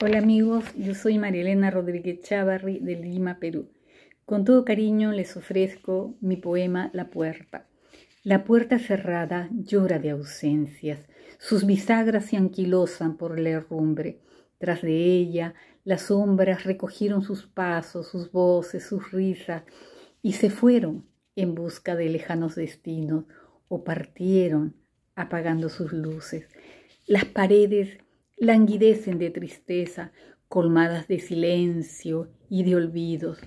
Hola amigos, yo soy Marielena Rodríguez Chavarri de Lima, Perú. Con todo cariño les ofrezco mi poema La Puerta. La puerta cerrada llora de ausencias, sus bisagras se anquilosan por la herrumbre. Tras de ella, las sombras recogieron sus pasos, sus voces, sus risas, y se fueron en busca de lejanos destinos, o partieron apagando sus luces. Las paredes languidecen de tristeza, colmadas de silencio y de olvidos.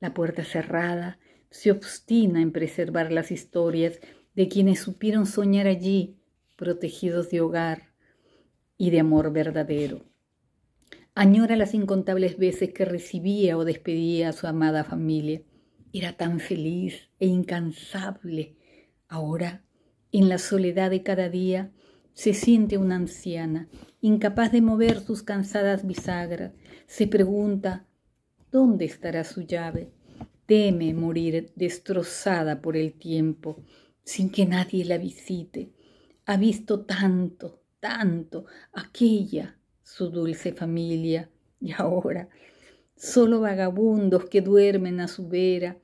La puerta cerrada se obstina en preservar las historias de quienes supieron soñar allí, protegidos de hogar y de amor verdadero. Añora las incontables veces que recibía o despedía a su amada familia. Era tan feliz e incansable. Ahora, en la soledad de cada día, se siente una anciana, incapaz de mover sus cansadas bisagras. Se pregunta, ¿dónde estará su llave? Teme morir destrozada por el tiempo, sin que nadie la visite. Ha visto tanto, tanto, aquella, su dulce familia, y ahora solo vagabundos que duermen a su vera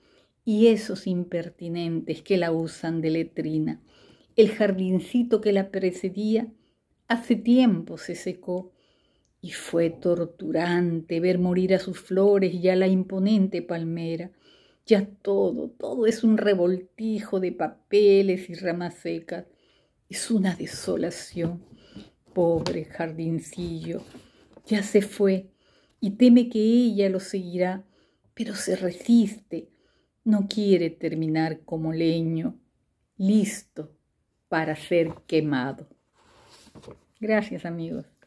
y esos impertinentes que la usan de letrina. El jardincito que la precedía hace tiempo se secó y fue torturante ver morir a sus flores y a la imponente palmera. Ya todo, todo es un revoltijo de papeles y ramas secas. Es una desolación. Pobre jardincillo, ya se fue y teme que ella lo seguirá, pero se resiste. No quiere terminar como leño, listo para ser quemado. Gracias amigos.